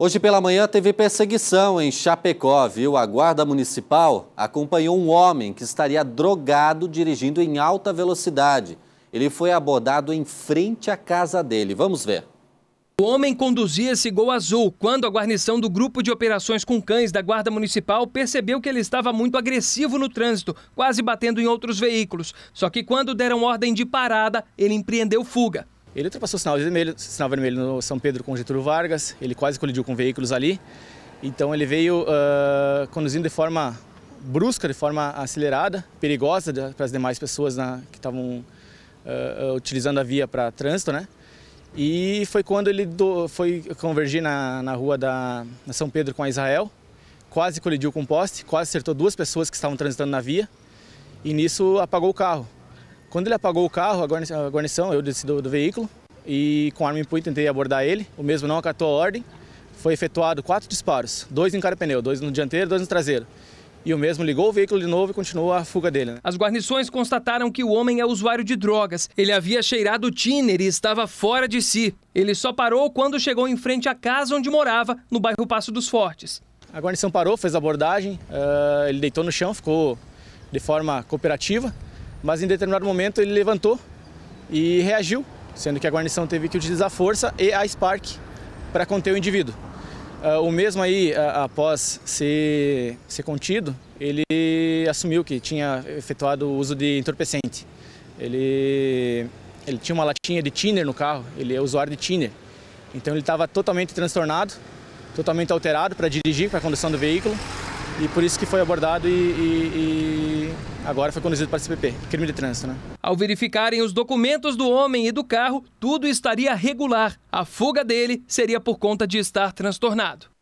Hoje pela manhã teve perseguição em Chapecó, viu? A guarda municipal acompanhou um homem que estaria drogado dirigindo em alta velocidade. Ele foi abordado em frente à casa dele. Vamos ver. O homem conduzia esse gol azul quando a guarnição do Grupo de Operações com Cães da Guarda Municipal percebeu que ele estava muito agressivo no trânsito, quase batendo em outros veículos. Só que quando deram ordem de parada, ele empreendeu fuga. Ele ultrapassou o sinal vermelho, sinal vermelho no São Pedro com Getúlio Vargas, ele quase colidiu com veículos ali. Então ele veio uh, conduzindo de forma brusca, de forma acelerada, perigosa para as demais pessoas na, que estavam uh, ah, ah, utilizando a via para trânsito, né? E foi quando ele do, foi convergir na, na rua da na São Pedro com a Israel, quase colidiu com o poste, quase acertou duas pessoas que estavam transitando na via, e nisso apagou o carro. Quando ele apagou o carro, a guarnição, eu desci do, do veículo e com arma em punho tentei abordar ele. O mesmo não acatou a ordem. Foi efetuado quatro disparos, dois em cada pneu, dois no dianteiro, dois no traseiro. E o mesmo ligou o veículo de novo e continuou a fuga dele. Né? As guarnições constataram que o homem é usuário de drogas. Ele havia cheirado tíner e estava fora de si. Ele só parou quando chegou em frente à casa onde morava, no bairro Passo dos Fortes. A guarnição parou, fez a abordagem, eh, ele deitou no chão, ficou de forma cooperativa mas em determinado momento ele levantou e reagiu, sendo que a guarnição teve que utilizar a força e a Spark para conter o indivíduo. Ah, o mesmo aí, após ser, ser contido, ele assumiu que tinha efetuado o uso de entorpecente. Ele, ele tinha uma latinha de tiner no carro, ele é usuário de tiner. Então ele estava totalmente transtornado, totalmente alterado para dirigir, para a condução do veículo. E por isso que foi abordado e, e, Agora foi conduzido para o CPP, crime de trânsito, né? Ao verificarem os documentos do homem e do carro, tudo estaria regular. A fuga dele seria por conta de estar transtornado.